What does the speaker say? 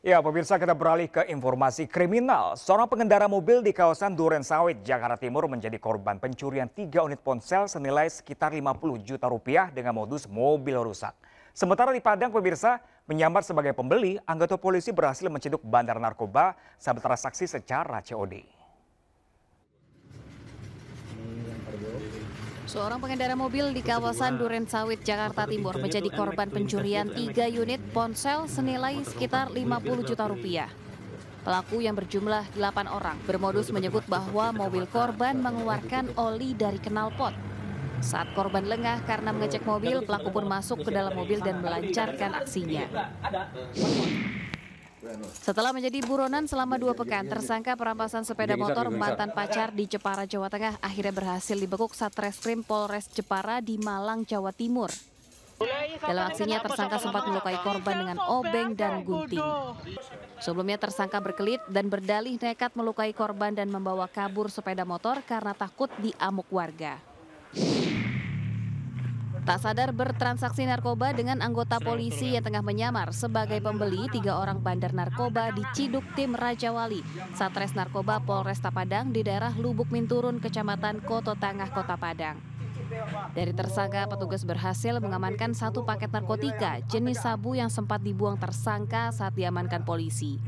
Ya, pemirsa kita beralih ke informasi kriminal. Seorang pengendara mobil di kawasan Duren Sawit, Jakarta Timur menjadi korban pencurian tiga unit ponsel senilai sekitar 50 juta rupiah dengan modus mobil rusak. Sementara di Padang, pemirsa menyamar sebagai pembeli, anggota polisi berhasil menciduk bandar narkoba sementara saksi secara COD. Seorang pengendara mobil di kawasan Duren Sawit, Jakarta Timur menjadi korban pencurian tiga unit ponsel senilai sekitar 50 juta rupiah. Pelaku yang berjumlah 8 orang bermodus menyebut bahwa mobil korban mengeluarkan oli dari knalpot. Saat korban lengah karena mengecek mobil, pelaku pun masuk ke dalam mobil dan melancarkan aksinya. Setelah menjadi buronan selama dua pekan, tersangka perampasan sepeda motor mantan pacar di Jepara, Jawa Tengah akhirnya berhasil dibekuk Satreskrim Polres Jepara di Malang, Jawa Timur. Dalam aksinya tersangka sempat melukai korban dengan obeng dan gunting. Sebelumnya tersangka berkelit dan berdalih nekat melukai korban dan membawa kabur sepeda motor karena takut diamuk warga. Tak sadar bertransaksi narkoba dengan anggota polisi ya. yang tengah menyamar sebagai pembeli tiga orang bandar narkoba di Ciduk Tim Raja Wali, Satres Narkoba Polresta Padang di daerah Lubuk Minturun, Kecamatan Koto Tangah, Kota Padang. Dari tersangka, petugas berhasil mengamankan satu paket narkotika jenis sabu yang sempat dibuang tersangka saat diamankan polisi.